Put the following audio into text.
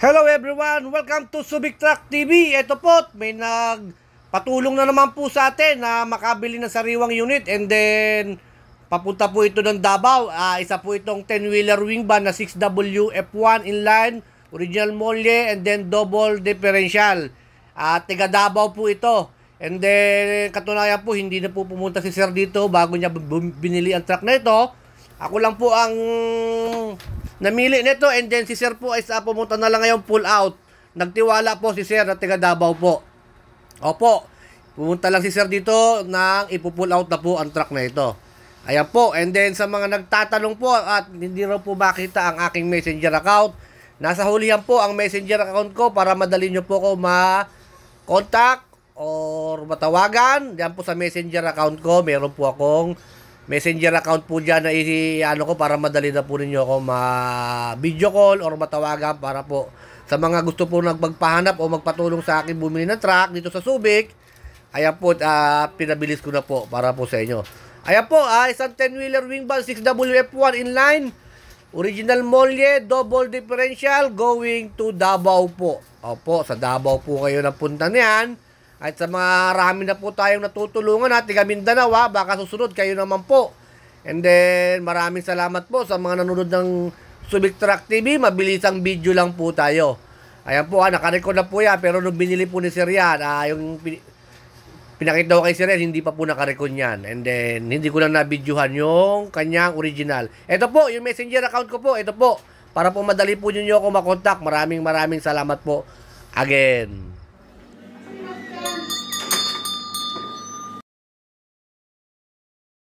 Hello everyone! Welcome to Subic Truck TV. Ito po, may nagpatulong na naman po sa atin na makabili ng sariwang unit and then papunta po ito ng Davao. Uh, isa po itong 10-wheeler wing van na 6WF1 inline, original molye and then double differential. At uh, tiga Davao po ito. And then katunayan po hindi na po pumunta si Sir dito bago niya binili ang truck na ito. Ako lang po ang Namili nito and then si sir po ay sa pumunta na lang ngayon pull out. Nagtiwala po si sir na taga Davao po. Opo, pumunta lang si sir dito nang ipu-pull out na po ang truck na ito. Ayan po, and then sa mga nagtatanong po at hindi raw po makita ang aking messenger account, nasa hulihan po ang messenger account ko para madali nyo po ko ma-contact or matawagan. Yan po sa messenger account ko, meron po akong messenger account po dyan na i-ano ko para madali na po ninyo ako ma-video call or matawagan para po sa mga gusto po nagpagpahanap o magpatulong sa akin bumili ng truck dito sa Subic. Ayan po, uh, pinabilis ko na po para po sa inyo. Ayan po, uh, isang 10-wheeler wing van 6WF1 inline. Original Molye, double differential, going to Davao po. Opo, sa Davao po kayo napunta niyan at sa marami na po tayong natutulungan at tiga Mindanao ha, baka susunod kayo naman po. And then maraming salamat po sa mga nanonood ng Subtract TV, mabilisang video lang po tayo. Ayan po ha, nakarecord na po yan pero nung binili po ni Sir yan, ah, yung pinakita ko kay Sir yan, hindi pa po nakarecord yan. And then hindi ko lang na-videohan yung kanyang original. Ito po, yung messenger account ko po, ito po. Para po madali po ninyo ako makontak. Maraming maraming salamat po again.